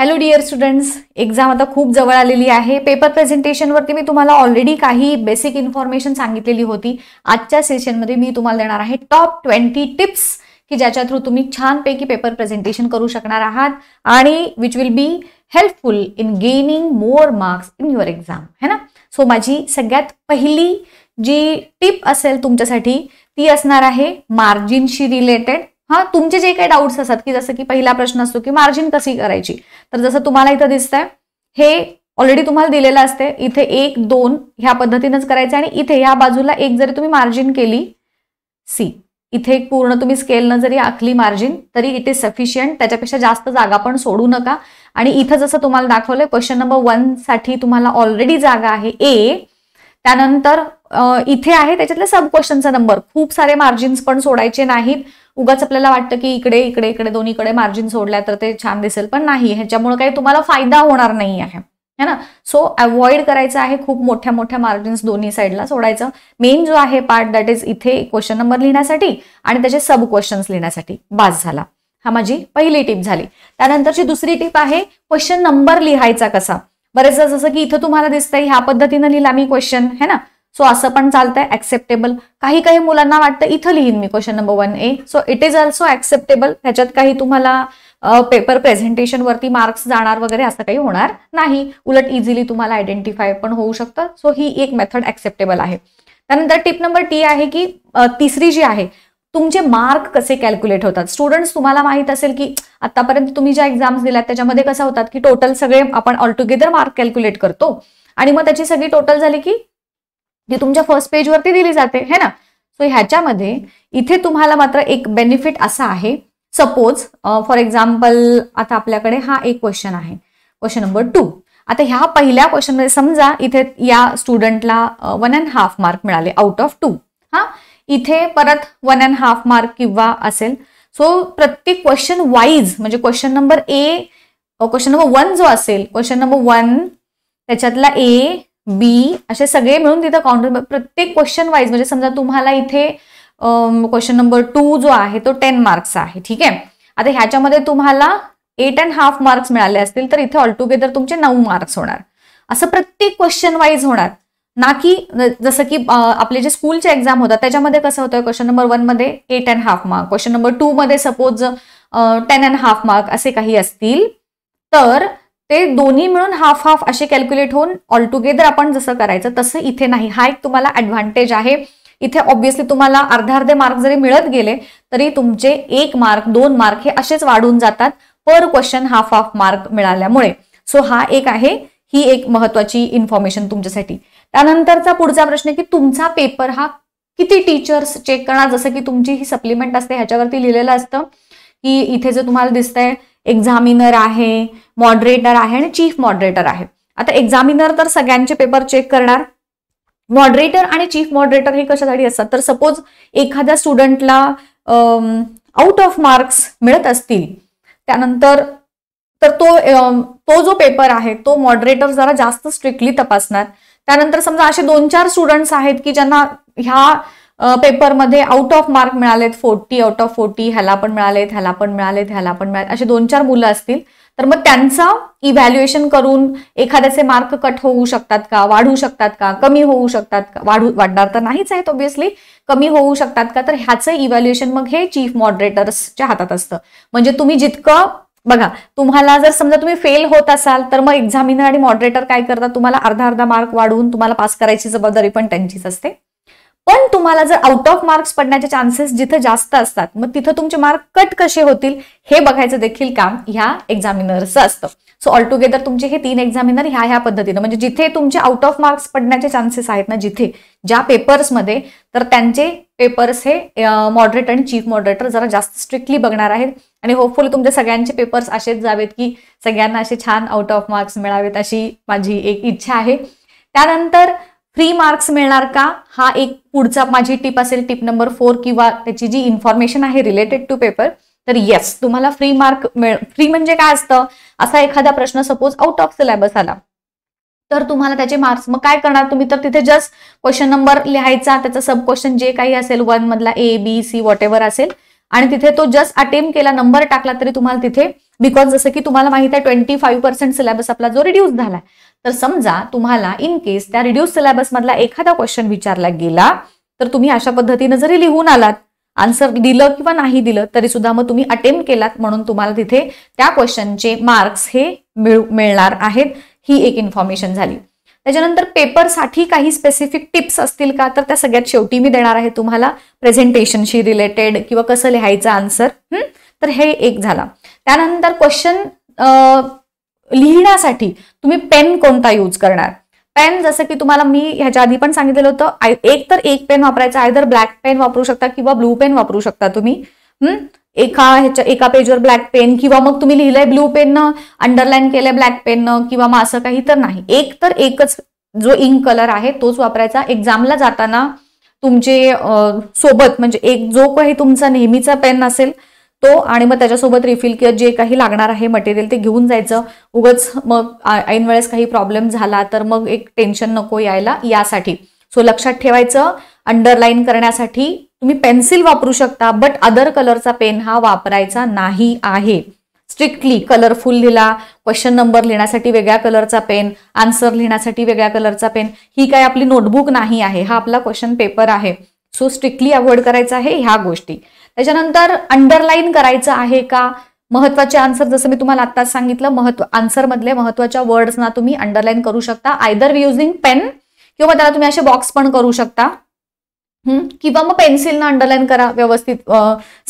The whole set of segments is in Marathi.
हॅलो डिअर स्टुडंट्स एक्झाम आता खूप जवळ आलेली आहे पेपर प्रेझेंटेशनवरती मी तुम्हाला ऑलरेडी काही बेसिक इन्फॉर्मेशन सांगितलेली होती आजच्या सेशनमध्ये मी तुम्हाला देणार आहे टॉप ट्वेंटी टिप्स की ज्याच्या थ्रू तुम्ही छानपैकी पेपर प्रेझेंटेशन करू शकणार आहात आणि which will be helpful in gaining more marks in your exam है ना सो माझी सगळ्यात पहिली जी टिप असेल तुमच्यासाठी ती असणार आहे मार्जिनशी रिलेटेड हा तुमचे जे काही डाऊट्स असतात की जसं की पहिला प्रश्न असतो की मार्जिन कशी करायची तर जसं तुम्हाला इथं दिसतंय हे ऑलरेडी तुम्हाला दिलेलं असते इथे एक दोन ह्या पद्धतीनंच करायचं आणि इथे या बाजूला एक जरी तुम्ही मार्जिन केली सी इथे एक पूर्ण तुम्ही स्केलनं जरी आखली मार्जिन तरी इट इज सफिशियंट त्याच्यापेक्षा जास्त जागा पण सोडू नका आणि इथं जसं तुम्हाला दाखवलंय क्वेश्चन नंबर वन साठी तुम्हाला ऑलरेडी जागा आहे ए त्यानंतर इथे आहे त्याच्यातले सब क्वेश्चनचा नंबर खूप सारे मार्जिन्स पण सोडायचे नाहीत उगाच आपल्याला वाटतं की इकडे इकडे इकडे दोन्हीकडे मार्जिन सोडल्या तर ते छान दिसेल पण नाही ह्याच्यामुळे काही तुम्हाला फायदा होणार नाही आहे है ना सो अवॉइड करायचं आहे खूप मोठ्या मोठ्या मार्जिन्स दोन्ही साईडला सोडायचं मेन जो आहे पार्ट दॅट इज इथे क्वेश्चन नंबर लिहिण्यासाठी आणि त्याचे सब क्वेश्चन्स लिहिण्यासाठी बास झाला हा माझी पहिली टिप झाली त्यानंतरची दुसरी टिप आहे क्वेश्चन नंबर लिहायचा कसा बरेचदा जसं की इथं तुम्हाला दिसतंय ह्या पद्धतीनं लिहिला मी क्वेश्चन है ना सो असं पण चालतंय ऍक्सेप्टेबल काही काही मुलांना वाटतं इथं लिहीन मी question number one A so it is also acceptable ह्याच्यात काही तुम्हाला पेपर प्रेझेंटेशन वरती मार्क्स जाणार वगैरे असं काही होणार नाही उलट इझिली तुम्हाला आयडेंटिफाय पण होऊ शकतं सो ही एक मेथड ऍक्सेप्टेबल आहे त्यानंतर टिप नंबर टी आहे की तिसरी जी आहे तुमचे मार्क कसे कॅल्क्युलेट होतात स्टुडंट्स तुम्हाला माहित असेल की आतापर्यंत तुम्ही ज्या एक्झाम्स दिल्यात त्याच्यामध्ये कसं होतात की टोटल सगळे आपण ऑल टुगेदर मार्क कॅल्क्युलेट करतो आणि मग त्याची सगळी टोटल झाली की जी तुमच्या फर्स्ट पेजवरती दिली जाते है ना सो ह्याच्यामध्ये इथे तुम्हाला मात्र एक बेनिफिट असा आहे सपोज फॉर एक्झाम्पल आता आपल्याकडे हा एक क्वेश्चन आहे क्वेश्चन नंबर टू आता ह्या पहिल्या क्वेश्चनमध्ये समजा इथे या स्टुडंटला वन अँड हाफ मार्क मिळाले आउट ऑफ टू हा इथे परत वन अँड हाफ मार्क किंवा असेल सो प्रत्येक क्वेश्चन वाईज म्हणजे question number A question number one जो असेल क्वेश्चन नंबर वन त्याच्यातला ए बी असे सगळे मिळून तिथं काउंटर प्रत्येक क्वेश्चन वाईज म्हणजे समजा तुम्हाला इथे क्वेश्चन नंबर टू जो आहे तो टेन मार्क्स आहे ठीक आहे आता ह्याच्यामध्ये तुम्हाला एट अँड हाफ मार्क्स मिळाले असतील तर इथे ऑलटुगेदर तुमचे नऊ मार्क्स होणार असं प्रत्येक क्वेश्चन वाईज होणार ना की जसं की आपले जे स्कूलचे एक्झाम होतात त्याच्यामध्ये कसं होतं क्वेश्चन नंबर वन मध्ये eight and half mark question number two मध्ये suppose ten and half mark असे काही असतील तर ते दोन्ही मिळून हाफ हाफ असे कॅल्क्युलेट होऊन ऑलटुगेदर आपण जसं करायचं तसं इथे नाही हा एक तुम्हाला ऍडव्हान्टेज आहे इथे ऑब्व्हियसली तुम्हाला अर्धे अर्धे मार्क जरी मिळत गेले तरी तुमचे एक मार्क दोन मार्क हे असेच वाढून जातात per question half half mark मिळाल्यामुळे सो हा एक आहे ही एक महत्वाची इन्फॉर्मेशन तुमच्यासाठी त्यानंतरचा पुढचा प्रश्न की तुमचा पेपर हा किती टीचर्स चेक करणार जसं की तुमची ही सप्लिमेंट असते ह्याच्यावरती लिहिलेलं असतं की इथे जे तुम्हाला दिसतंय एक्झामिनर आहे मॉडरेटर आहे आणि चीफ मॉडरेटर आहे आता एक्झामिनर तर सगळ्यांचे पेपर चेक करणार मॉडरेटर आणि चीफ मॉडरेटर हे कशासाठी असतात तर सपोज एखाद्या स्टुडंटला आउट ऑफ मार्क्स मिळत असतील त्यानंतर तर तो तो जो पेपर आहे तो मॉडरेटर जरा जास्त स्ट्रिक्टली तपासणार त्यानंतर समजा असे दोन चार स्टुडंट्स आहेत की ज्यांना ह्या पेपरमध्ये आउट ऑफ मार्क मिळालेत फोर्टी आउट ऑफ फोर्टी ह्याला पण मिळालेत ह्याला पण मिळालेत ह्याला पण मिळाले असे दोन चार मुलं असतील तर मग त्यांचा इव्हॅल्युएशन करून एखाद्याचे मार्क कट होऊ शकतात का वाढू शकतात का कमी होऊ शकतात का वाढू वाढणार तर नाहीच आहेत ऑब्व्हियसली कमी होऊ शकतात का तर ह्याचं इव्हॅल्युएशन मग हे चीफ मॉडरेटर्सच्या हातात असतं म्हणजे तुम्ही जितकं बघा तुम्हाला जर समजा तुम्ही फेल होत असाल तर मग एक्झामिनर आणि मॉडरेटर काय करतात तुम्हाला अर्धा अर्धा मार्क वाढवून तुम्हाला पास करायची जबाबदारी पण त्यांचीच असते पण तुम्हाला जर आउट ऑफ मार्क्स पडण्याचे चान्सेस जिथे जास्त असतात मग तिथं तुमचे मार्क कट कसे होतील हे बघायचं देखील काम ह्या एक्झामिनरचं असतं सो ऑल टुगेदर तुमचे हे तीन एक्झामिनर ह्या ह्या पद्धतीनं म्हणजे जिथे तुमचे आउट ऑफ मार्क्स पडण्याचे चान्सेस आहेत ना जिथे ज्या पेपर्समध्ये तर त्यांचे पेपर्स हे मॉडरेटर आणि चीफ मॉडरेटर जरा जास्त स्ट्रिक्टली बघणार आहेत आणि होपफुल तुमचे सगळ्यांचे पेपर्स असेच जावेत की सगळ्यांना असे छान आउट ऑफ मार्क्स मिळावेत अशी माझी एक इच्छा आहे त्यानंतर फ्री मार्क्स मिळणार का हा एक पुढचा माझी टिप असेल टिप नंबर फोर किंवा त्याची जी इन्फॉर्मेशन आहे रिलेटेड टू पेपर तर येस तुम्हाला फ्री मार्क मिळ फ्री म्हणजे काय असतं असा एखादा प्रश्न सपोज आउट ऑफ सिलेबस आला तर तुम्हाला त्याचे मार्क्स मग काय करणार तुम्ही तर तिथे जस्ट क्वेश्चन नंबर लिहायचा त्याचा सब क्वेश्चन जे काही असेल वन मधला ए बी सी वॉट असेल आणि तिथे तो जस्ट अटेम्प्ट केला नंबर टाकला तरी तुम्हाला तिथे बिकॉज जसं की तुम्हाला माहिती आहे ट्वेंटी फाईव्ह पर्सेंट सिलेबस आपला जो रिड्यूस झाला तर समजा तुम्हाला इन केस त्या रिड्यूस सिलेबसमधला एखादा क्वेश्चन विचारला गेला तर तुम्ही अशा पद्धतीनं जरी लिहून आलात आन्सर दिलं किंवा नाही दिलं तरी सुद्धा मग तुम्ही अटेम्प्ट केलात म्हणून तुम्हाला तिथे त्या क्वेश्चनचे मार्क्स हे मिळणार आहेत ही एक इन्फॉर्मेशन झाली त्याच्यानंतर पेपरसाठी काही स्पेसिफिक टिप्स असतील का तर त्या सगळ्यात शेवटी मी देणार आहे तुम्हाला प्रेझेंटेशनशी रिलेटेड किंवा कसं लिहायचं आन्सर तर हे एक झाला त्यानंतर क्वेश्चन लिहिण्यासाठी तुम्ही पेन कोणता यूज करणार पेन जसं की तुम्हाला मी ह्याच्या आधी पण सांगितलेलं होतं एक तर एक पेन वापरायचा आयदर ब्लॅक पेन वापरू शकता किंवा ब्लू पेन वापरू शकता तुम्ही एका ह्याच्या एका पेजवर ब्लॅक पेन किंवा मग तुम्ही लिहिलंय ब्लू पेननं अंडरलाईन केलंय ब्लॅक पेननं किंवा मग असं काही तर नाही एक तर एकच जो इंक कलर आहे तोच वापरायचा एक्झामला जाताना तुमचे सोबत म्हणजे एक जो काही तुमचा नेहमीचा पेन असेल तो आणि मग त्याच्यासोबत रिफिल किंवा जे काही लागणार आहे मटेरियल ते घेऊन जायचं उगच मग ऐन वेळेस काही प्रॉब्लेम झाला तर मग एक टेन्शन नको यायला यासाठी सो लक्षात ठेवायचं अंडरलाईन करण्यासाठी तुम्ही पेन्सिल वापरू शकता बट अदर कलरचा पेन हा वापरायचा नाही आहे स्ट्रिक्टली कलरफुल लिहिला क्वेश्चन नंबर लिहिण्यासाठी वेगळ्या कलरचा पेन आन्सर लिहिण्यासाठी वेगळ्या कलरचा पेन ही काय आपली नोटबुक नाही आहे हा आपला क्वेश्चन पेपर आहे सो स्ट्रिक्टली अवॉइड करायचा आहे ह्या गोष्टी त्याच्यानंतर अंडरलाईन करायचं आहे का महत्वाचे आन्सर जसं मी तुम्हाला आत्ताच सांगितलं महत्व आन्सरमधले महत्वाच्या वर्ड्सना तुम्ही अंडरलाईन करू शकता आयदर युझिंग पेन किंवा त्याला तुम्ही असे बॉक्स पण करू शकता किंवा मग पेन्सिलनं अंडरलाईन करा व्यवस्थित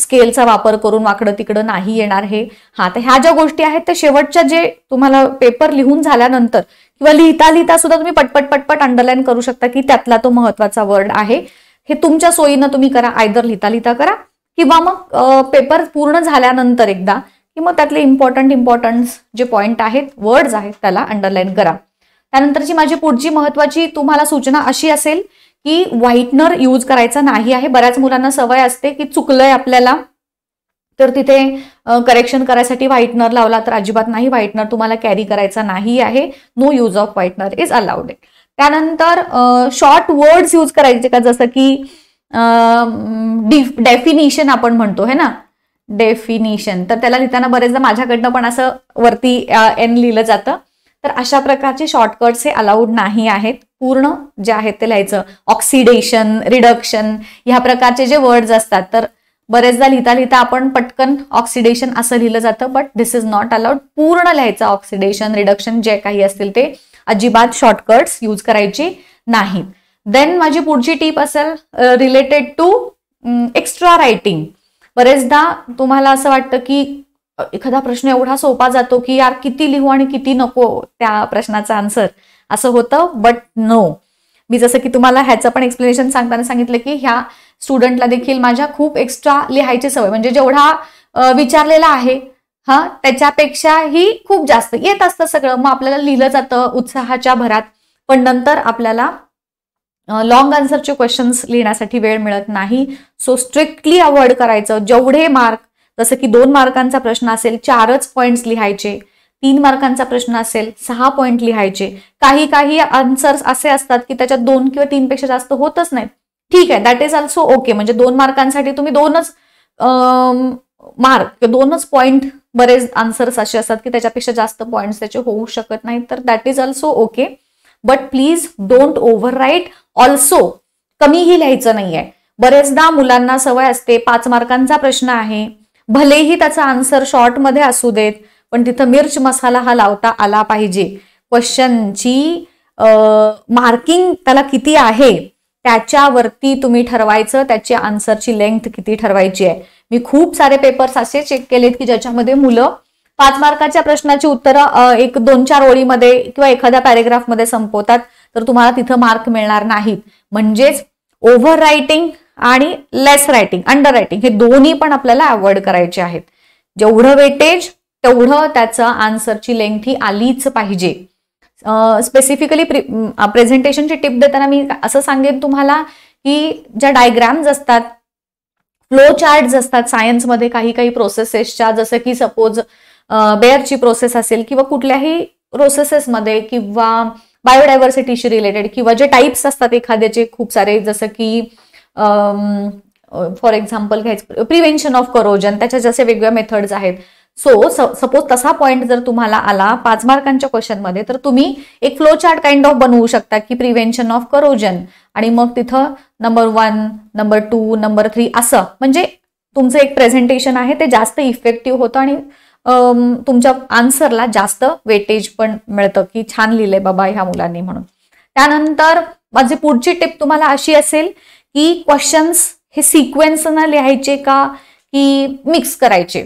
स्केलचा वापर करून वाकडं तिकडं नाही येणार हे हा तर ह्या ज्या गोष्टी आहेत त्या शेवटच्या जे तुम्हाला पेपर लिहून झाल्यानंतर किंवा लिहिता लिहिता सुद्धा तुम्ही पटपट पटपट अंडरलाईन करू शकता की त्यातला तो महत्वाचा वर्ड आहे हे तुमच्या सोयीनं तुम्ही करा आयदर लिहिता लिहिता करा किंवा मग पेपर पूर्ण झाल्यानंतर एकदा की मग त्यातले इम्पॉर्टंट इम्पॉर्टंट जे पॉईंट आहेत वर्ड्स आहेत त्याला अंडरलाईन करा त्यानंतरची माझी पुढची महत्वाची तुम्हाला सूचना अशी असेल की व्हाईटनर यूज करायचा नाही आहे बऱ्याच मुलांना सवय असते की चुकलंय आपल्याला तर तिथे करेक्शन करायसाठी व्हाईटनर लावला तर अजिबात नाही व्हाईटनर तुम्हाला कॅरी करायचा नाही आहे no use of whitener is allowed त्यानंतर शॉर्ट वर्ड्स यूज करायचे का जसं की डेफिनेशन आपण म्हणतो हे ना डेफिनेशन तर त्याला लिहिताना बरेचदा माझ्याकडनं पण असं वरती एन लिहिलं जातं तर अशा प्रकारचे शॉर्टकट्स हे अलाउड नाही आहेत पूर्ण जे आहेत ते लिहायचं ऑक्सिडेशन रिडक्शन ह्या प्रकारचे जे वर्ड्स असतात तर बरेचदा लिहिता लिहिता आपण पटकन ऑक्सिडेशन असं लिहिलं जातं but this is not allowed पूर्ण लिहायचं ऑक्सिडेशन रिडक्शन जे काही असतील ते अजिबात शॉर्टकट्स यूज करायची नाहीत देन माझी पुढची टीप असेल रिलेटेड टू एक्स्ट्रा रायटिंग बरेचदा तुम्हाला असं वाटतं की एखादा प्रश्न एवढा सोपा जातो की यार किती लिहू आणि किती नको त्या प्रश्नाचा आन्सर असं होतं बट नो मी जसं की तुम्हाला ह्याचं पण एक्सप्लेनेशन सांगताना सांगितलं की ह्या स्टुडंटला देखील माझ्या खूप एक्स्ट्रा लिहायची सवय म्हणजे जेवढा विचारलेला आहे हा त्याच्यापेक्षाही खूप जास्त येत असतं सगळं मग आपल्याला लिहिलं जातं उत्साहाच्या भरात पण नंतर आपल्याला लॉंग आन्सरचे क्वेश्चन्स लिहिण्यासाठी वेळ मिळत नाही सो स्ट्रिक्टली अवॉइड करायचं जेवढे मार्क जसं की दोन मार्कांचा प्रश्न असेल चारच पॉईंट्स लिहायचे तीन मार्कांचा प्रश्न असेल सहा पॉईंट लिहायचे काही काही आन्सर्स असे असतात की त्याच्यात दोन किंवा तीनपेक्षा जास्त होतच नाहीत ठीक आहे दॅट इज ऑल्सो ओके म्हणजे दोन मार्कांसाठी तुम्ही दोनच मार्क किंवा दोनच पॉईंट बरेच आन्सर्स असे असतात की त्याच्यापेक्षा जास्त पॉईंट्स त्याचे होऊ शकत नाहीत तर that is also okay but please don't overwrite also कमीही लिहायचं नाहीये बरेचदा मुलांना सवय असते पाच मार्कांचा प्रश्न आहे भलेही त्याचा आन्सर शॉर्टमध्ये असू देत पण तिथं मिर्च मसाला हा लावता आला पाहिजे क्वेश्चनची मार्किंग त्याला किती आहे त्याच्यावरती तुम्ही ठरवायचं त्याची आन्सरची लेंथ किती ठरवायची आहे मी खूप सारे पेपर्स असे चेक केलेत की ज्याच्यामध्ये मुलं पाच मार्काच्या प्रश्नाची उत्तरं एक दोन चार ओळीमध्ये किंवा एखाद्या पॅरेग्राफमध्ये संपवतात तर तुम्हाला तिथं मार्क मिळणार नाहीत म्हणजेच ओव्हर रायटिंग आणि लेस रायटिंग अंडर रायटिंग हे दोन्ही पण आपल्याला अवॉइड करायचे आहेत जेवढं वेटेज तेवढं त्याचं आन्सरची लेंथ ही आलीच पाहिजे स्पेसिफिकली प्रेझेंटेशनची टिप देताना मी असं सांगेन तुम्हाला की ज्या डायग्राम्स असतात फ्लो चार्ट असतात सायन्समध्ये काही काही प्रोसेसेसच्या जसं की सपोज बेअरची प्रोसेस असेल किंवा कुठल्याही प्रोसेसेसमध्ये किंवा बायोडायव्हर्सिटीशी रिलेटेड किंवा जे टाईप्स असतात एखाद्याचे खूप सारे जसं की फॉर एक्झाम्पल घ्यायचं प्रिव्हेन्शन ऑफ करोजन त्याच्या जसे वेगवेगळ्या मेथड्स आहेत सो सपोज तसा पॉईंट जर तुम्हाला आला पाच मार्कांच्या क्वेश्चनमध्ये तर तुम्ही एक फ्लो चार्ट काइंड ऑफ बनवू शकता की प्रिव्हेन्शन ऑफ करोजन आणि मग तिथं number one number two number three असं म्हणजे तुमचं एक प्रेझेंटेशन आहे ते जास्त इफेक्टिव्ह होतं आणि तुमच्या आन्सरला जास्त वेटेज पण मिळतं की छान लिहिलंय बाबा ह्या मुलांनी म्हणून त्यानंतर माझी पुढची टिप तुम्हाला अशी असेल की क्वेश्चन्स हे सिक्वेन्सना लिहायचे का की मिक्स करायचे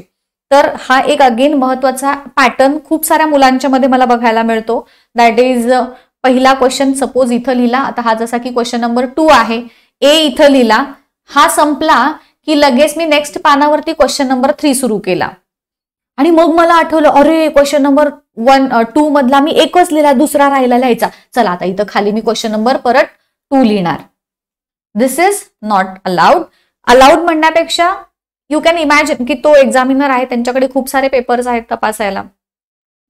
तर हा एक अगेन महत्वाचा पॅटर्न खूप साऱ्या मुलांच्या मध्ये मला बघायला मिळतो दॅट इज पहिला क्वेश्चन सपोज इथं लिहिला आता हा जसा की क्वेश्चन नंबर टू आहे ए इथं लिहिला हा संपला की लगेच मी नेक्स्ट पानावरती क्वेश्चन नंबर थ्री सुरू केला आणि मग मला आठवलं अरे क्वेश्चन नंबर वन टू मधला मी एकच लिहिला दुसरा राहिला लिहायचा चला आता इथं खाली मी क्वेश्चन नंबर परत टू लिहिणार this is not allowed allowed म्हणण्यापेक्षा यू कॅन इमॅजिन की तो एक्झामिनर आहे त्यांच्याकडे खूप सारे पेपर्स आहेत तपासायला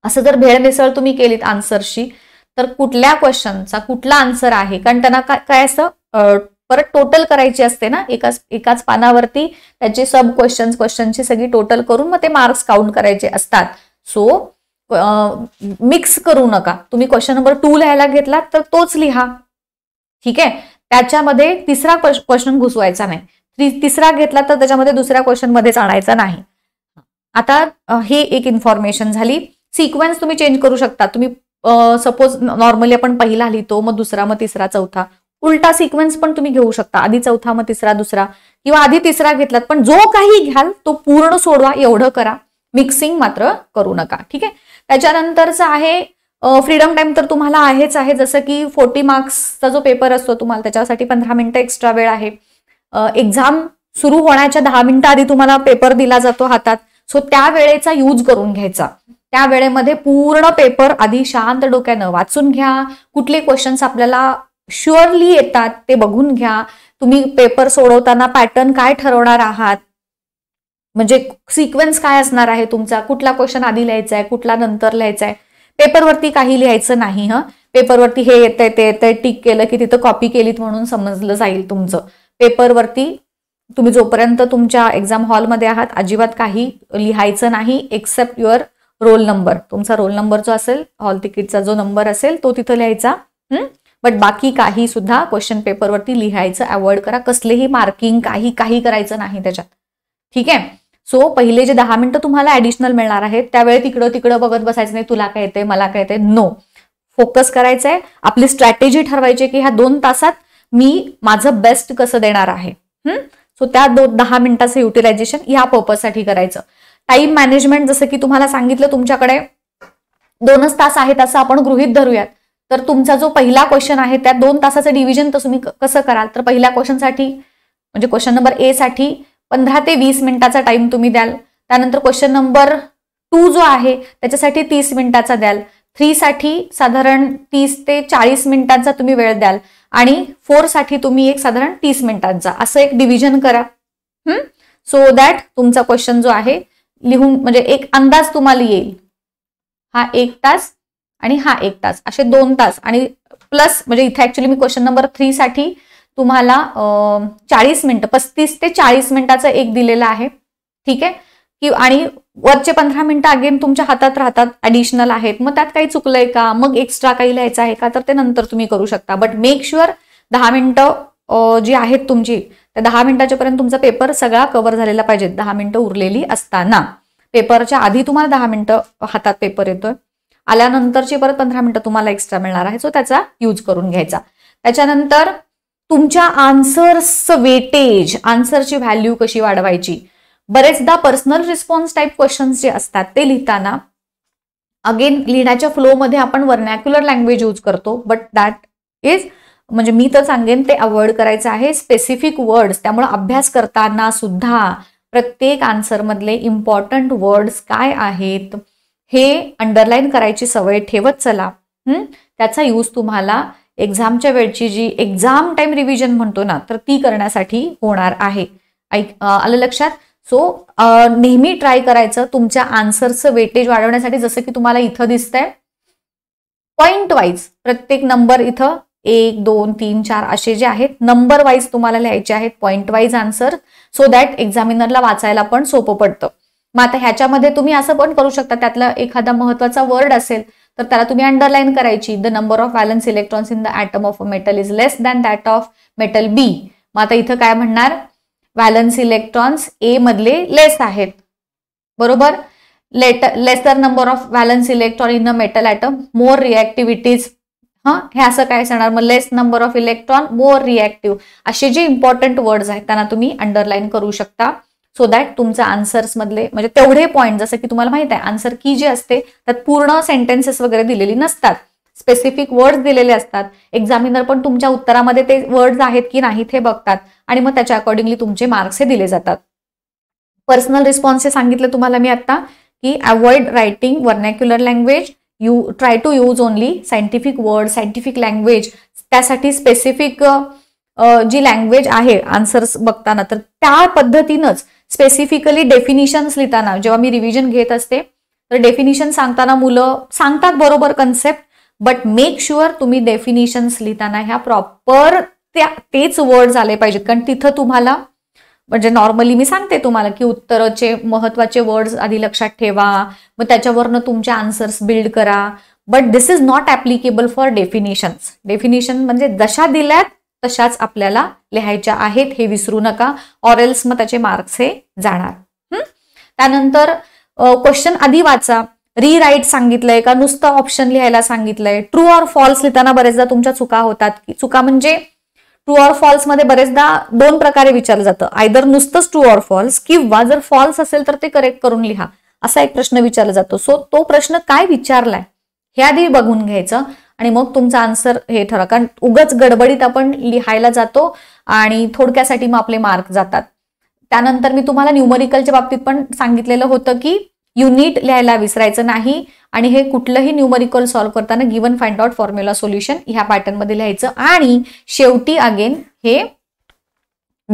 असं जर भेळ मिसळ तुम्ही केलीत आन्सरशी तर कुठल्या क्वेश्चनचा कुठला आन्सर आहे कारण त्यांना काय असं परत टोटल करायची असते ना एका एकाच पानावरती त्याचे सब क्वेश्चन क्वेश्चनची सगळी टोटल करून मग ते मार्क्स काउंट करायचे असतात सो मिक्स करू नका तुम्ही क्वेश्चन नंबर टू लिहायला घेतला तर तोच लिहा ठीक आहे त्याच्यामध्ये तिसरा क्वेश्चन घुसवायचा नाही तिसरा घेतला तर त्याच्यामध्ये दुसऱ्या क्वेश्चनमध्येच आणायचा नाही आता हे एक इन्फॉर्मेशन झाली सिक्वेन्स तुम्ही चेंज करू शकता तुम्ही सपोज नॉर्मली आपण पहिला लिहितो मग दुसरा मग तिसरा चौथा उलटा सिक्वेन्स पण तुम्ही घेऊ शकता आधी चौथा मग तिसरा दुसरा किंवा आधी तिसरा घेतलात पण जो काही घ्याल तो पूर्ण सोडवा एवढं करा मिक्सिंग मात्र करू नका ठीक आहे त्याच्यानंतरचं आहे फ्रीडम टाइम तर तुम्हाला आहेच आहे जसं की फोर्टी मार्क्सचा जो पेपर असतो तुम्हाला त्याच्यासाठी पंधरा मिनिटं एक्स्ट्रा वेळ आहे एक्झाम सुरू होण्याच्या दहा मिनिटं आधी तुम्हाला पेपर दिला जातो हातात सो त्या वेळेचा यूज करून घ्यायचा त्या वेळेमध्ये पूर्ण पेपर आधी शांत डोक्यानं वाचून घ्या कुठले क्वेश्चन्स आपल्याला शुअरली येतात ते बघून घ्या तुम्ही पेपर सोडवताना पॅटर्न काय ठरवणार आहात म्हणजे सिक्वेन्स काय असणार आहे तुमचा कुठला क्वेश्चन आधी लिहायचा आहे कुठला नंतर लिहायचा आहे पेपरवरती काही लिहायचं नाही हं पेपरवरती हे येतंय ते येतंय टिक केलं की तिथं कॉपी केलीत म्हणून समजलं जाईल तुमचं पेपरवरती तुम्ही जोपर्यंत तुमच्या एक्झाम हॉलमध्ये आहात अजिबात काही लिहायचं नाही एक्सेप्ट युअर रोल नंबर तुमचा रोल नंबर जो असेल हॉल तिकीटचा जो नंबर असेल तो तिथं लिहायचा बट बाकी काही सुद्धा क्वेश्चन पेपरवरती लिहायचं अवॉइड करा कसलेही मार्किंग काही काही करायचं नाही त्याच्यात ठीक आहे सो पहिले जे दहा मिनिटं तुम्हाला ऍडिशनल मिळणार आहेत त्यावेळी तिकडं तिकडं बघत बसायचं नाही तुला काय येते मला काय येते नो फोकस करायचंय आपली स्ट्रॅटेजी ठरवायची की ह्या दोन तासात मी माझं बेस्ट कसं देणार आहे सो त्या दोन दहा मिनिटाचं युटिलायझेशन ह्या पर्पजसाठी करायचं टाईम मॅनेजमेंट जसं की तुम्हाला सांगितलं तुमच्याकडे दोनच तास आहेत असं आपण गृहित धरूयात तर तुमचा जो पहिला क्वेश्चन आहे त्या दोन तासाचं डिव्हिजन तर तुम्ही कसं कराल तर पहिल्या क्वेश्चनसाठी म्हणजे क्वेश्चन नंबर ए साठी पंधरा ते वीस मिनिटाचा टाइम तुम्ही द्याल त्यानंतर क्वेश्चन नंबर टू जो आहे त्याच्यासाठी तीस मिनिटाचा द्याल थ्रीसाठी साधारण तीस ते चाळीस मिनिटांचा तुम्ही वेळ द्याल आणि फोरसाठी तुम्ही एक साधारण तीस मिनिटांचा असं एक डिव्हिजन करा सो दॅट तुमचा क्वेश्चन जो आहे लिहून म्हणजे एक अंदाज तुम्हाला येईल हा एक तास आणि हा एक तास असे दोन तास आणि प्लस म्हणजे इथे ऍक्च्युली मी क्वेश्चन नंबर थ्री साठी तुम्हाला चाळीस मिनिटं पस्तीस ते चाळीस मिनिटाचं एक दिलेलं आहे ठीक आहे की आणि वरचे पंधरा मिनिटं अगेन तुमच्या हातात राहतात ऍडिशनल आहेत मग त्यात काही चुकलंय का मग एक्स्ट्रा काही लिहायचं आहे का तर ते नंतर तुम्ही करू शकता बट मेक शुअर दहा मिनिटं जी आहेत तुमची त्या दहा मिनिटाच्या पर्यंत तुमचा पेपर सगळा कव्हर झालेला पाहिजे दहा मिनिटं उरलेली असताना पेपरच्या आधी तुम्हाला दहा मिनिटं हातात पेपर येतोय आल्यानंतरचे परत पंधरा मिनिटं तुम्हाला एक्स्ट्रा मिळणार आहे सो त्याचा यूज करून घ्यायचा त्याच्यानंतर तुमच्या आन्सर्स वेटेज आन्सरची व्हॅल्यू कशी वाढवायची बरेचदा पर्सनल रिस्पॉन्स टाईप क्वेश्चन्स जे असतात ते लिहिताना अगेन लिहिण्याच्या फ्लोमध्ये आपण वर्नॅक्युलर लँग्वेज यूज करतो बट दॅट इज म्हणजे मी तर सांगेन ते अवॉइड करायचं आहे स्पेसिफिक वर्ड्स त्यामुळे अभ्यास करताना सुद्धा प्रत्येक आन्सरमधले इम्पॉर्टंट वर्ड्स काय आहेत हे अंडरलाईन करायची सवय ठेवत चला त्याचा यूज तुम्हाला एक्झामच्या वेळची जी एक्झाम टाइम रिव्हिजन म्हणतो ना तर ती करण्यासाठी होणार आहे ऐक आलं लक्षात सो नेहमी ट्राय करायचं तुमच्या आन्सरचं वेटेज वाढवण्यासाठी जसं की तुम्हाला इथं दिसतंय पॉइंट वाईज प्रत्येक नंबर इथं एक दोन तीन चार असे जे आहेत नंबर वाईज तुम्हाला लिहायचे आहेत point wise answer so that एक्झामिनरला वाचायला पण सोपं पडतं मग आता ह्याच्यामध्ये तुम्ही असं पण करू शकता त्यातला एखादा महत्वाचा वर्ड असेल तर त्याला तुम्ही अंडरलाईन करायची the number of valence electrons in the atom of metal is less than that of metal B मग आता इथं काय म्हणणार व्हॅलन्स इलेक्ट्रॉन्स ए मधले लेस आहेत बरोबर later lesser number of valence electron in a metal atom more reactivities हां हे असं काय सांगणार मग less number of electron more reactive असे जे इम्पॉर्टंट वर्ड्स आहेत त्यांना तुम्ही अंडरलाईन करू शकता सो दॅट तुमच्या आन्सर्समधले म्हणजे तेवढे पॉईंट जसं की तुम्हाला माहित आहे आन्सर की जी असते त्यात पूर्ण सेंटेन्सेस वगैरे दिलेली नसतात स्पेसिफिक वर्ड्स दिलेले असतात एक्झामिनर पण तुमच्या उत्तरामध्ये ते वर्ड्स आहेत की नाही ते बघतात आणि मग त्याच्या अकॉर्डिंगली तुमचे मार्क्स हे दिले जातात पर्सनल रिस्पॉन्स हे सांगितलं तुम्हाला मी आता की avoid writing vernacular language you try to use only scientific word scientific language त्यासाठी स्पेसिफिक जी लँग्वेज आहे आन्सर्स बघताना तर त्या पद्धतीनंच स्पेसिफिकली डेफिनिशन्स लिहिताना जेव्हा मी रिव्हिजन घेत असते तर डेफिनिशन सांगताना मुलं सांगतात बरोबर कन्सेप्ट बट मेक शुअर तुम्ही डेफिनिशन्स लिहिताना ह्या प्रॉपर त्या तेच वर्ड आले पाहिजेत कारण तिथं तुम्हाला म्हणजे नॉर्मली मी सांगते तुम्हाला की उत्तरचे महत्वाचे वर्ड्स आधी लक्षात ठेवा मग त्याच्यावरनं तुमचे आन्सर्स बिल्ड करा but this is not applicable for definitions definition म्हणजे जशा दिल्यात तशाच आपल्याला लिहायच्या आहेत हे विसरू नका ऑरेल्स मग त्याचे मार्क्स हे जाणार त्यानंतर क्वेश्चन आधी वाचा रीराईट सांगितलंय का नुसतं ऑप्शन लिहायला सांगितलंय ट्रू ऑर फॉल्स लिहिताना बरेचदा तुमच्या चुका होतात की चुका म्हणजे ट्रू ऑर फॉल्स मध्ये बरेचदा दोन प्रकारे विचारलं जातं आयदर नुसतंच ट्रू ऑर फॉल्स किंवा जर फॉल्स असेल तर ते करेक्ट करून लिहा असा एक प्रश्न विचारला जातो सो तो प्रश्न काय विचारलाय हे आधी बघून घ्यायचं आणि मग तुमचा आन्सर हे ठरवा कारण उगच गडबडीत आपण लिहायला जातो आणि थोडक्यासाठी मग आपले मार्क जातात त्यानंतर मी तुम्हाला न्यूमरिकलच्या बाबतीत पण सांगितलेलं होतं की युनिट लिहायला विसरायचं नाही आणि हे कुठलंही न्यूमरिकल सॉल्व्ह करताना given find out formula solution ह्या पॅटर्नमध्ये लिहायचं आणि शेवटी अगेन हे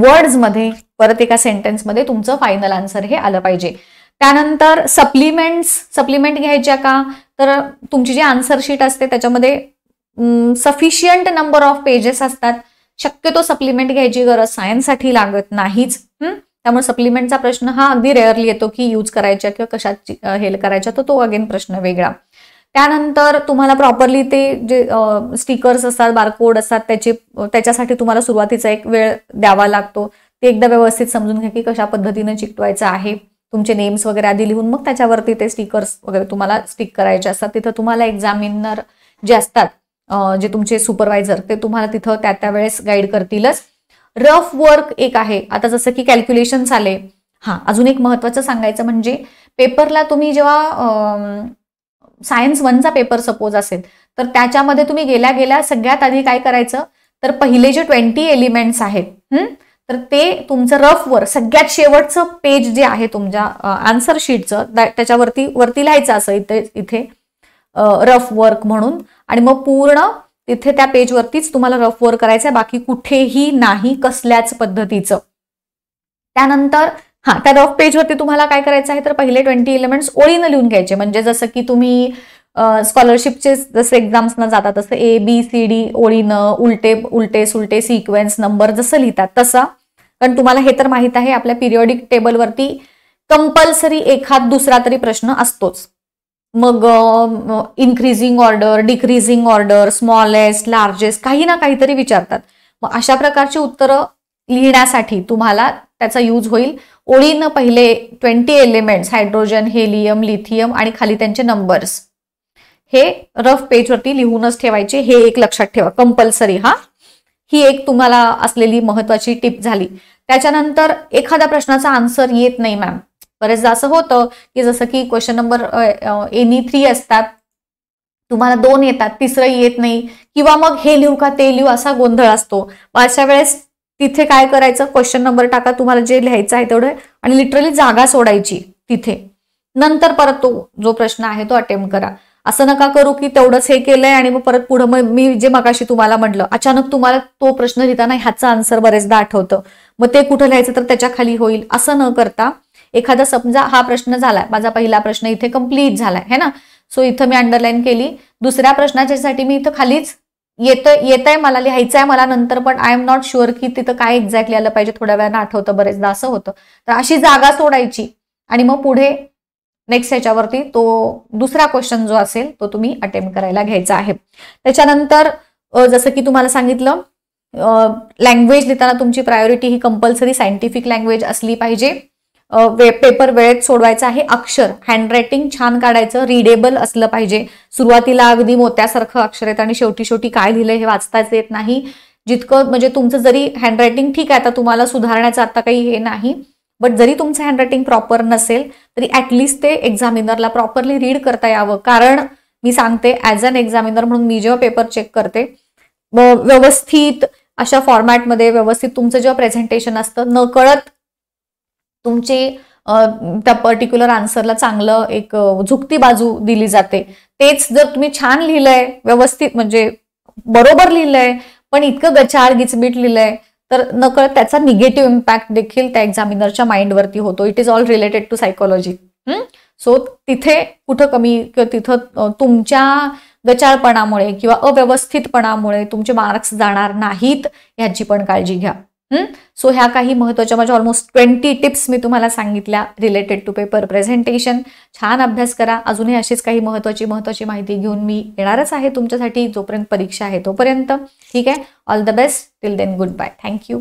वर्ड्समध्ये परत एका सेंटेन्समध्ये तुमचं फायनल आन्सर हे आलं पाहिजे त्यानंतर सप्लिमेंट्स सप्लिमेंट घ्यायच्या का तर तुमची जी आन्सरशीट असते त्याच्यामध्ये सफिशियंट नंबर ऑफ पेजेस असतात शक्यतो सप्लिमेंट घ्यायची गरज सायन्ससाठी लागत नाहीच त्यामुळे सप्लिमेंटचा प्रश्न हा अगदी रेअरली येतो की यूज करायचा किंवा कशात हेल करायच्या तर तो अगेन प्रश्न वेगळा त्यानंतर तुम्हाला प्रॉपरली ते जे स्टिकर्स असतात बारकोड असतात त्याचे त्याच्यासाठी तुम्हाला सुरुवातीचा एक वेळ द्यावा लागतो ते एकदा व्यवस्थित समजून घ्या की कशा पद्धतीने चिकटवायचं आहे तुमचे नेम्स वगैरे आधी लिहून मग त्याच्यावरती ते स्टिकर्स वगैरे तुम्हाला स्टिक करायचे असतात तिथं तुम्हाला एक्झामिनर जे असतात जे तुमचे सुपरवायझर ते तुम्हाला तिथं त्या त्यावेळेस गाईड करतीलच रफ वर्क एक आहे आता जसं की कॅल्क्युलेशन्स आले हां अजून एक महत्वाचं सांगायचं म्हणजे पेपरला तुम्ही जेव्हा सायन्स वनचा पेपर सपोज असेल तर त्याच्यामध्ये तुम्ही गेल्या गेल्या सगळ्यात आधी काय करायचं तर पहिले जे ट्वेंटी एलिमेंट्स आहेत तर ते तुमचं रफवर सगळ्यात शेवटचं पेज जे आहे तुमच्या आन्सर शीटचं त्याच्यावरती वरती लिहायचं असं इथे इथे रफ वर्क म्हणून आणि मग पूर्ण तिथे त्या पेजवरतीच तुम्हाला रफ वर्क करायचं आहे बाकी कुठेही नाही कसल्याच पद्धतीचं त्यानंतर हा त्या रफ पेजवरती तुम्हाला काय करायचं आहे तर पहिले ट्वेंटी इलेमेंट्स ओळीनं लिहून घ्यायचे म्हणजे जसं की तुम्ही स्कॉलरशिपचे जसे एक्झाम्सनं जातात तसं ए बी सी डी ओळीनं उलटे उलटे सुलटे सिक्वेन्स नंबर जसं लिहितात तसा कारण तुम्हाला हे तर माहीत आहे आपल्या पिरियॉडिक टेबलवरती कंपल्सरी एखाद दुसरा तरी प्रश्न असतोच मग increasing order decreasing order smallest largest काही ना काहीतरी विचारतात मग अशा प्रकारची उत्तरं लिहिण्यासाठी तुम्हाला त्याचा यूज होईल ओळीनं पहिले twenty elements hydrogen helium lithium आणि खाली त्यांचे नंबर्स हे रफ पेजवरती लिहूनच ठेवायचे हे एक लक्षात ठेवा कंपल्सरी हा ही एक तुम्हाला असलेली महत्वाची टिप झाली त्याच्यानंतर एखाद्या प्रश्नाचा आन्सर येत नाही मॅम बरेचदा असं होतं की जसं की क्वेश्चन नंबर एनी थ्री असतात तुम्हाला दोन येतात तिसरं येत नाही किंवा मग हे लिहू का ते लिहू असा गोंधळ असतो अशा वेळेस तिथे काय करायचं क्वेश्चन नंबर टाका तुम्हाला जे लिहायचं आहे तेवढं आणि लिटरली जागा सोडायची तिथे नंतर परत तो जो प्रश्न आहे तो अटेम्प्ट करा असं नका करू की तेवढंच हे केलंय आणि मग परत पुढं मग मी जे मगाशी तुम्हाला म्हटलं अचानक तुम्हाला तो प्रश्न लिहिताना ह्याचा आन्सर बरेचदा आठवतं मग ते कुठं लिहायचं तर त्याच्या खाली होईल असं न करता एखादा समजा हा प्रश्न झालाय माझा पहिला प्रश्न इथे कम्प्लीट झालाय है ना सो इथं मी अंडरलाईन केली दुसऱ्या प्रश्नाच्यासाठी मी इथं खालीच येतं येत आहे मला लिहायचं आहे मला नंतर पण आय एम नॉट शुअर की तिथं काय एक्झॅक्टली आलं पाहिजे थोड्या वेळानं आठवतं बरेचदा असं होतं तर अशी जागा सोडायची आणि मग पुढे नेक्स्ट याच्यावरती तो दुसरा क्वेश्चन जो असेल तो तुम्ही अटेम्प्ट करायला घ्यायचा आहे त्याच्यानंतर जसं की तुम्हाला सांगितलं लँग्वेज लिहिताना तुमची प्रायोरिटी ही कंपल्सरी सायंटिफिक लँग्वेज असली पाहिजे वे पेपर वेळेत सोडवायचा आहे अक्षर हँडरायटिंग छान काढायचं रिडेबल असलं पाहिजे सुरुवातीला अगदी मोत्यासारखं अक्षर आहेत आणि शेवटी शेवटी काय लिहिलं हे वाचताच येत नाही जितकं म्हणजे तुमचं जरी हँडरायटिंग ठीक आहे आता तुम्हाला सुधारण्याचं आता काही हे नाही बट जरी तुमचं हँडरायटिंग प्रॉपर नसेल तरी ॲटलिस्ट ते एक्झामिनरला प्रॉपरली रीड करता यावं कारण मी सांगते ॲज अन एक्झामिनर म्हणून मी जेव्हा पेपर चेक करते व्यवस्थित अशा फॉर्मॅटमध्ये व्यवस्थित तुमचं जेव्हा प्रेझेंटेशन असतं न कळत तुमची त्या पर्टिक्युलर आन्सरला चांगलं एक झुकती बाजू दिली जाते तेच जर तुम्ही छान लिहिलंय व्यवस्थित म्हणजे बरोबर लिहिलंय पण इतकं गचार गिचबीट लिहिलंय तर नकळत त्याचा निगेटिव्ह इम्पॅक्ट देखील त्या एक्झामिनरच्या माइंडवरती होतो it is all related to psychology so तिथे कुठं कमी किंवा तिथं तुमच्या गचाळपणामुळे किंवा अव्यवस्थितपणामुळे तुमचे मार्क्स जाणार नाहीत ह्याची पण काळजी घ्या सो ह्या काही महत्त्वाच्या माझ्या ऑलमोस्ट ट्वेंटी टिप्स मी तुम्हाला सांगितल्या रिलेटेड टू पेपर प्रेझेंटेशन छान अभ्यास करा अजूनही अशीच काही महत्त्वाची महत्त्वाची माहिती घेऊन मी येणारच आहे तुमच्यासाठी जोपर्यंत परीक्षा आहे तोपर्यंत ठीक आहे all the best till then goodbye thank you